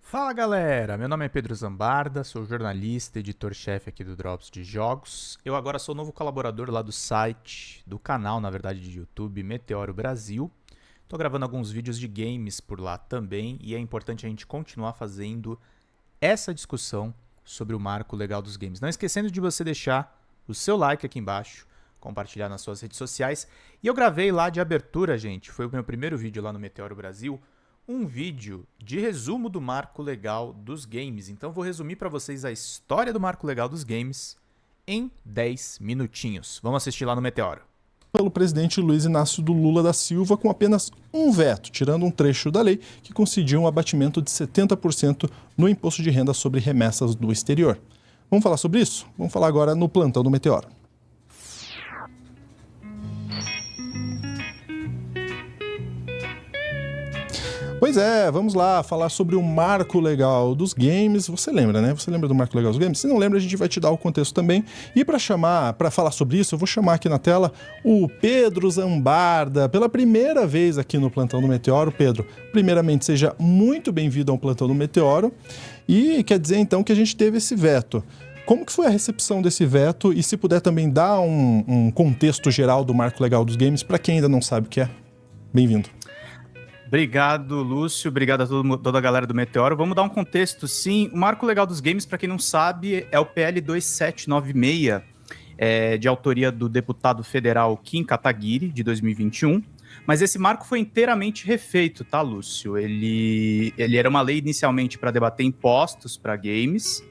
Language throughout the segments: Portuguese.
Fala galera, meu nome é Pedro Zambarda, sou jornalista, editor-chefe aqui do Drops de Jogos. Eu agora sou novo colaborador lá do site, do canal, na verdade, de YouTube Meteoro Brasil. Estou gravando alguns vídeos de games por lá também e é importante a gente continuar fazendo essa discussão sobre o marco legal dos games. Não esquecendo de você deixar o seu like aqui embaixo, compartilhar nas suas redes sociais. E eu gravei lá de abertura, gente, foi o meu primeiro vídeo lá no Meteoro Brasil, um vídeo de resumo do marco legal dos games. Então vou resumir para vocês a história do marco legal dos games em 10 minutinhos. Vamos assistir lá no Meteoro. Pelo presidente Luiz Inácio do Lula da Silva, com apenas um veto, tirando um trecho da lei que concedia um abatimento de 70% no imposto de renda sobre remessas do exterior. Vamos falar sobre isso? Vamos falar agora no plantão do Meteoro. Pois é, vamos lá falar sobre o marco legal dos games. Você lembra, né? Você lembra do marco legal dos games? Se não lembra, a gente vai te dar o contexto também. E para chamar, para falar sobre isso, eu vou chamar aqui na tela o Pedro Zambarda, pela primeira vez aqui no Plantão do Meteoro. Pedro, primeiramente, seja muito bem-vindo ao Plantão do Meteoro. E quer dizer então que a gente teve esse veto. Como que foi a recepção desse veto e se puder também dar um, um contexto geral do marco legal dos games para quem ainda não sabe o que é? Bem-vindo. Obrigado, Lúcio. Obrigado a todo, toda a galera do Meteoro. Vamos dar um contexto, sim. O marco legal dos games, para quem não sabe, é o PL 2796, é, de autoria do deputado federal Kim Kataguiri, de 2021. Mas esse marco foi inteiramente refeito, tá, Lúcio? Ele, ele era uma lei inicialmente para debater impostos para games.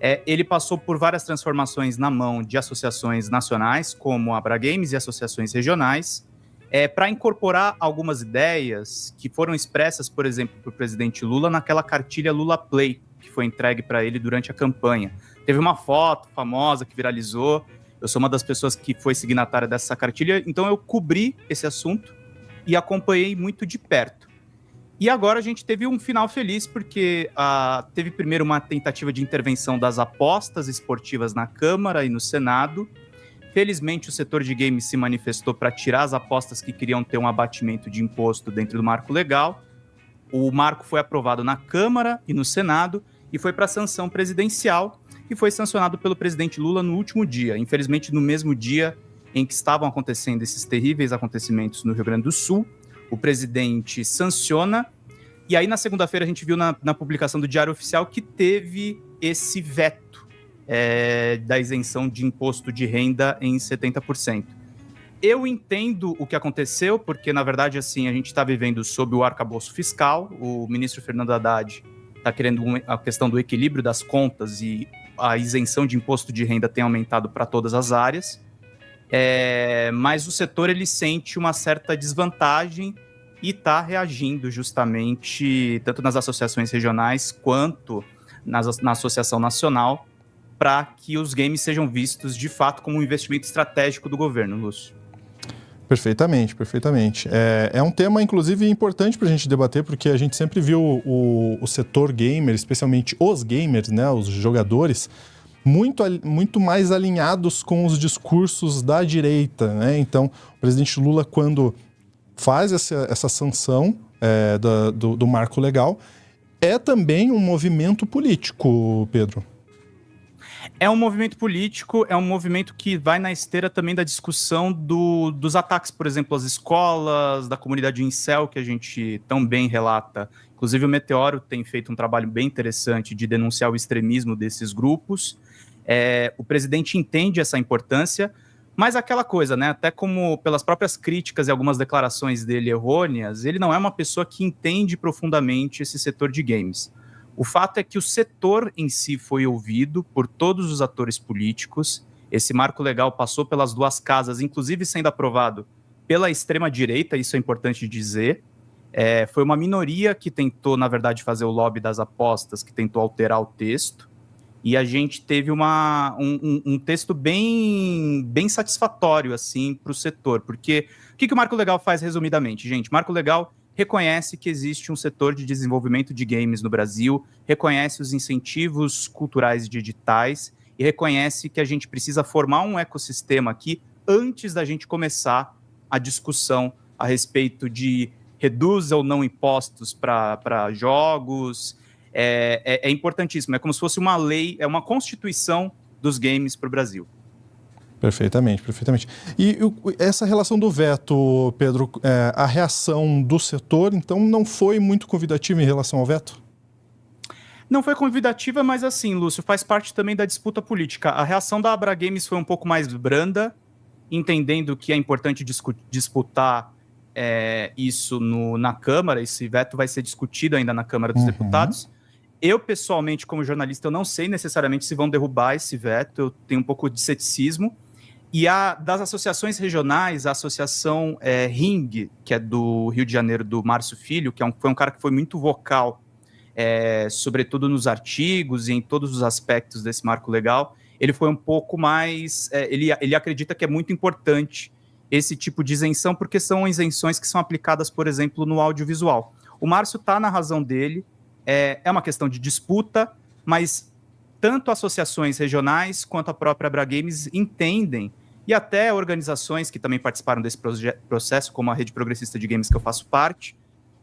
É, ele passou por várias transformações na mão de associações nacionais, como a Bragames e associações regionais é, para incorporar algumas ideias que foram expressas, por exemplo, para o presidente Lula naquela cartilha Lula Play, que foi entregue para ele durante a campanha. Teve uma foto famosa que viralizou. Eu sou uma das pessoas que foi signatária dessa cartilha, então eu cobri esse assunto e acompanhei muito de perto. E agora a gente teve um final feliz, porque ah, teve primeiro uma tentativa de intervenção das apostas esportivas na Câmara e no Senado, Felizmente, o setor de games se manifestou para tirar as apostas que queriam ter um abatimento de imposto dentro do marco legal. O marco foi aprovado na Câmara e no Senado e foi para sanção presidencial e foi sancionado pelo presidente Lula no último dia. Infelizmente, no mesmo dia em que estavam acontecendo esses terríveis acontecimentos no Rio Grande do Sul, o presidente sanciona. E aí, na segunda-feira, a gente viu na, na publicação do Diário Oficial que teve esse veto é, da isenção de imposto de renda em 70%. Eu entendo o que aconteceu, porque, na verdade, assim, a gente está vivendo sob o arcabouço fiscal. O ministro Fernando Haddad está querendo a questão do equilíbrio das contas e a isenção de imposto de renda tem aumentado para todas as áreas. É, mas o setor ele sente uma certa desvantagem e está reagindo justamente tanto nas associações regionais quanto nas, na associação nacional para que os games sejam vistos de fato como um investimento estratégico do governo, Lúcio. Perfeitamente, perfeitamente. É, é um tema, inclusive, importante para a gente debater, porque a gente sempre viu o, o setor gamer, especialmente os gamers, né, os jogadores, muito, muito mais alinhados com os discursos da direita. Né? Então, o presidente Lula, quando faz essa, essa sanção é, da, do, do marco legal, é também um movimento político, Pedro. É um movimento político, é um movimento que vai na esteira também da discussão do, dos ataques, por exemplo, às escolas, da comunidade incel, que a gente tão bem relata. Inclusive, o Meteoro tem feito um trabalho bem interessante de denunciar o extremismo desses grupos. É, o presidente entende essa importância, mas aquela coisa, né? Até como pelas próprias críticas e algumas declarações dele errôneas, ele não é uma pessoa que entende profundamente esse setor de games. O fato é que o setor em si foi ouvido por todos os atores políticos. Esse marco legal passou pelas duas casas, inclusive sendo aprovado pela extrema-direita, isso é importante dizer. É, foi uma minoria que tentou, na verdade, fazer o lobby das apostas, que tentou alterar o texto. E a gente teve uma, um, um, um texto bem, bem satisfatório assim para o setor, porque o que, que o Marco Legal faz resumidamente, gente? Marco Legal reconhece que existe um setor de desenvolvimento de games no Brasil, reconhece os incentivos culturais digitais e reconhece que a gente precisa formar um ecossistema aqui antes da gente começar a discussão a respeito de reduza ou não impostos para jogos. É, é, é importantíssimo, é como se fosse uma lei, é uma constituição dos games para o Brasil. Perfeitamente, perfeitamente. E essa relação do veto, Pedro, é, a reação do setor, então, não foi muito convidativa em relação ao veto? Não foi convidativa, mas assim, Lúcio, faz parte também da disputa política. A reação da Abra Games foi um pouco mais branda, entendendo que é importante disputar é, isso no, na Câmara, esse veto vai ser discutido ainda na Câmara dos uhum. Deputados. Eu, pessoalmente, como jornalista, eu não sei necessariamente se vão derrubar esse veto, eu tenho um pouco de ceticismo, e a, das associações regionais, a Associação é, Ring, que é do Rio de Janeiro, do Márcio Filho, que é um, foi um cara que foi muito vocal, é, sobretudo nos artigos e em todos os aspectos desse marco legal, ele foi um pouco mais. É, ele, ele acredita que é muito importante esse tipo de isenção, porque são isenções que são aplicadas, por exemplo, no audiovisual. O Márcio está na razão dele, é, é uma questão de disputa, mas tanto associações regionais quanto a própria Bragames entendem e até organizações que também participaram desse processo, como a Rede Progressista de Games, que eu faço parte,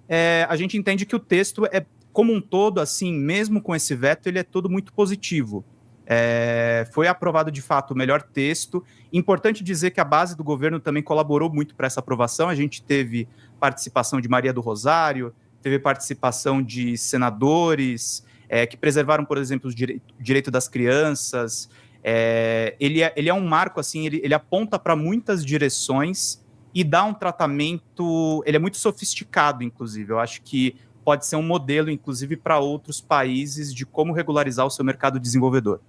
é, a gente entende que o texto é, como um todo, assim, mesmo com esse veto, ele é todo muito positivo. É, foi aprovado de fato o melhor texto. Importante dizer que a base do governo também colaborou muito para essa aprovação. A gente teve participação de Maria do Rosário, teve participação de senadores é, que preservaram, por exemplo, o direito, direito das crianças, é, ele, é, ele é um marco, assim, ele, ele aponta para muitas direções e dá um tratamento. Ele é muito sofisticado, inclusive. Eu acho que pode ser um modelo, inclusive, para outros países de como regularizar o seu mercado desenvolvedor.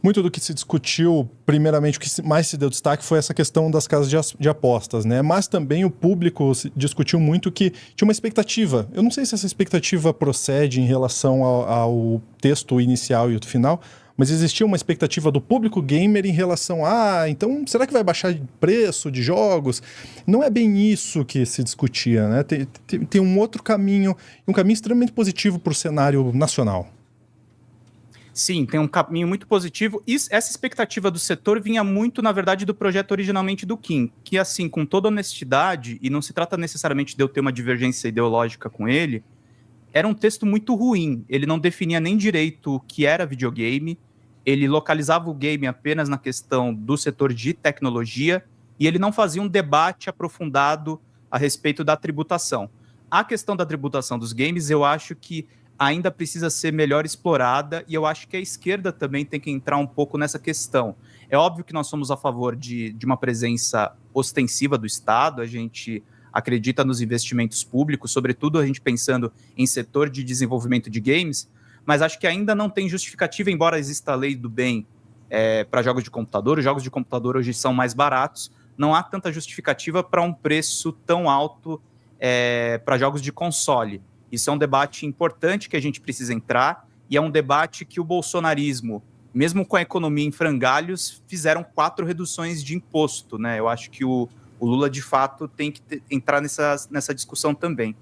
Muito do que se discutiu, primeiramente, o que mais se deu destaque foi essa questão das casas de, apostas, né? Mas também o público discutiu muito que tinha uma expectativa. Eu não sei se essa expectativa procede em relação ao, ao texto inicial e o final, mas existia uma expectativa do público gamer em relação a, ah, então será que vai baixar preço de jogos? Não é bem isso que se discutia, né? Tem, tem, tem um outro caminho, um caminho extremamente positivo para o cenário nacional. Sim, tem um caminho muito positivo. E essa expectativa do setor vinha muito, na verdade, do projeto originalmente do Kim, que, assim, com toda honestidade, e não se trata necessariamente de eu ter uma divergência ideológica com ele, era um texto muito ruim. Ele não definia nem direito o que era videogame, ele localizava o game apenas na questão do setor de tecnologia e ele não fazia um debate aprofundado a respeito da tributação. A questão da tributação dos games, eu acho que ainda precisa ser melhor explorada e eu acho que a esquerda também tem que entrar um pouco nessa questão. É óbvio que nós somos a favor de, de uma presença ostensiva do Estado, a gente acredita nos investimentos públicos, sobretudo a gente pensando em setor de desenvolvimento de games, mas acho que ainda não tem justificativa, embora exista a lei do bem é, para jogos de computador, os jogos de computador hoje são mais baratos, não há tanta justificativa para um preço tão alto é, para jogos de console. Isso é um debate importante que a gente precisa entrar, e é um debate que o bolsonarismo, mesmo com a economia em frangalhos, fizeram quatro reduções de imposto. Né? Eu acho que o, o Lula, de fato, tem que entrar nessa, nessa discussão também.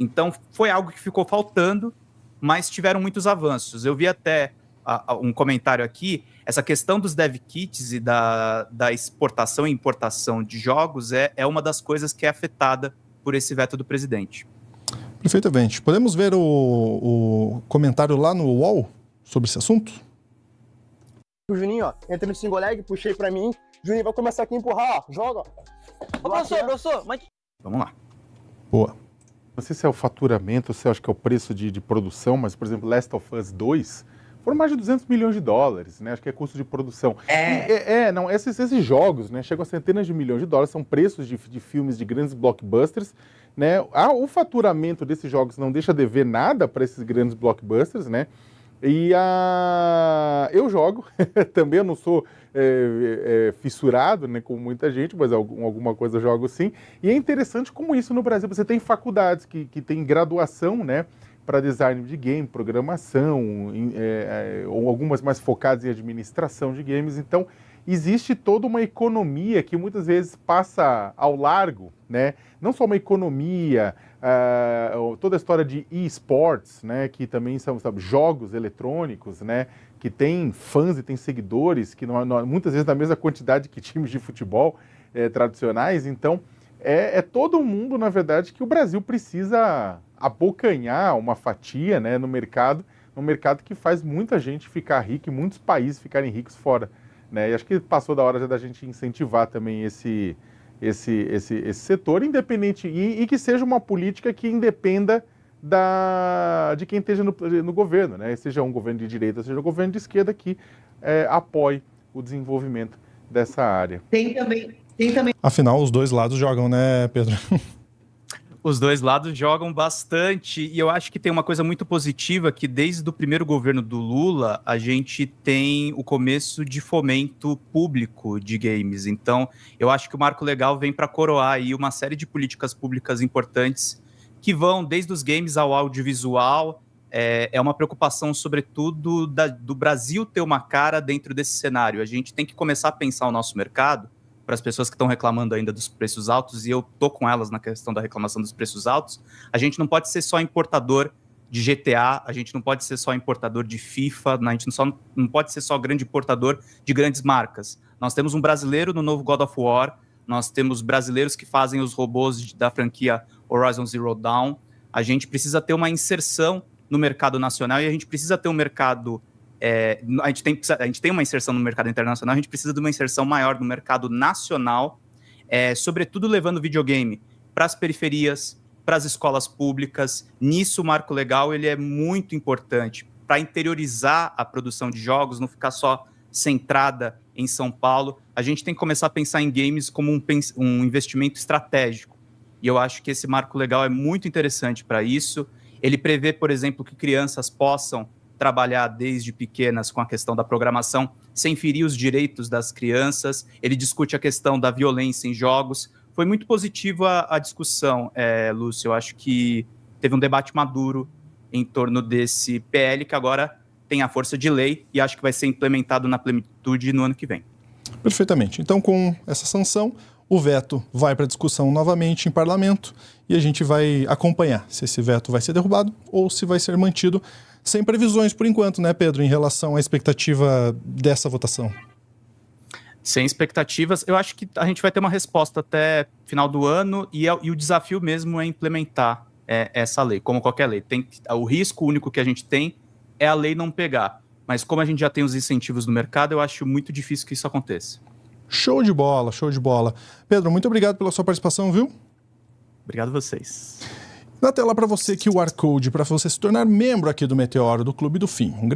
Então, foi algo que ficou faltando, mas tiveram muitos avanços. Eu vi até a, a, um comentário aqui, essa questão dos dev kits e da, da exportação e importação de jogos é, é uma das coisas que é afetada por esse veto do presidente. Perfeitamente. Podemos ver o, o comentário lá no UOL sobre esse assunto? O Juninho, ó, entra no single leg, puxei para mim. Juninho vai começar aqui a empurrar, ó, joga. Ó, professor, professor, mas... Vamos lá. Boa. Não sei se é o faturamento, se acho que é o preço de, de, produção, mas, por exemplo, Last of Us 2 foram mais de 200 milhões de dólares, né? Acho que é custo de produção. É, é, é não, esses, esses, jogos, né? Chegam a centenas de milhões de dólares, são preços de, de filmes de grandes blockbusters, né? Ah, o faturamento desses jogos não deixa de ver nada para esses grandes blockbusters, né? E a... eu jogo, também eu não sou é, é, é fissurado, né, como muita gente, mas algum, alguma coisa eu jogo sim. E é interessante como isso no Brasil, você tem faculdades que, que tem graduação, né, para design de game, programação, em, é, é, ou algumas mais focadas em administração de games, então existe toda uma economia que muitas vezes passa ao largo, né? Não só uma economia, ah, toda a história de esports, né, que também são sabe, jogos eletrônicos, né, que tem fãs e tem seguidores, que não, não, muitas vezes na mesma quantidade que times de futebol é, tradicionais. Então, é, é todo mundo, na verdade, que o Brasil precisa abocanhar uma fatia né, no mercado, um mercado que faz muita gente ficar rica e muitos países ficarem ricos fora. Né? E acho que passou da hora já da gente incentivar também esse, esse, esse, esse setor, independente e, e que seja uma política que independa da, de quem esteja no, no, governo, né? seja um governo de direita, seja um governo de esquerda, que é, apoie o desenvolvimento dessa área. Tem também, tem também. Afinal, os dois lados jogam, né, Pedro? os dois lados jogam bastante. E eu acho que tem uma coisa muito positiva que desde o primeiro governo do Lula, a gente tem o começo de fomento público de games. Então, eu acho que o Marco Legal vem para coroar aí uma série de políticas públicas importantes que vão desde os games ao audiovisual. É, é uma preocupação, sobretudo, da, do Brasil ter uma cara dentro desse cenário. A gente tem que começar a pensar o nosso mercado para as pessoas que estão reclamando ainda dos preços altos, e eu tô com elas na questão da reclamação dos preços altos, a gente não pode ser só importador de GTA, a gente não pode ser só importador de FIFA, a gente não, só, não pode ser só grande importador de grandes marcas. Nós temos um brasileiro no novo God of War, nós temos brasileiros que fazem os robôs da franquia Horizon Zero Dawn. A gente precisa ter uma inserção no mercado nacional e a gente precisa ter um mercado é, a, gente tem, a gente tem uma inserção no mercado internacional, a gente precisa de uma inserção maior no mercado nacional, é, sobretudo levando videogame para as periferias, para as escolas públicas. Nisso o marco legal ele é muito importante para interiorizar a produção de jogos, não ficar só centrada em São Paulo. A gente tem que começar a pensar em games como um, um investimento estratégico. E eu acho que esse marco legal é muito interessante para isso. Ele prevê, por exemplo, que crianças possam trabalhar desde pequenas com a questão da programação, sem ferir os direitos das crianças. Ele discute a questão da violência em jogos. Foi muito positiva a discussão, é, Lúcio. Eu acho que teve um debate maduro em torno desse PL, que agora tem a força de lei e acho que vai ser implementado na plenitude no ano que vem. Perfeitamente. Então, com essa sanção, o veto vai para discussão novamente em parlamento e a gente vai acompanhar se esse veto vai ser derrubado ou se vai ser mantido, sem previsões por enquanto, né, Pedro, em relação à expectativa dessa votação. Sem expectativas, eu acho que a gente vai ter uma resposta até final do ano e, é, e o desafio mesmo é implementar é, essa lei, como qualquer lei. Tem, o risco único que a gente tem é a lei não pegar. Mas como a gente já tem os incentivos no mercado, eu acho muito difícil que isso aconteça. Show de bola, show de bola. Pedro, muito obrigado pela sua participação, viu? Obrigado a vocês. Na tela para você aqui o QR Code para você se tornar membro aqui do Meteoro, do Clube do Fim. Um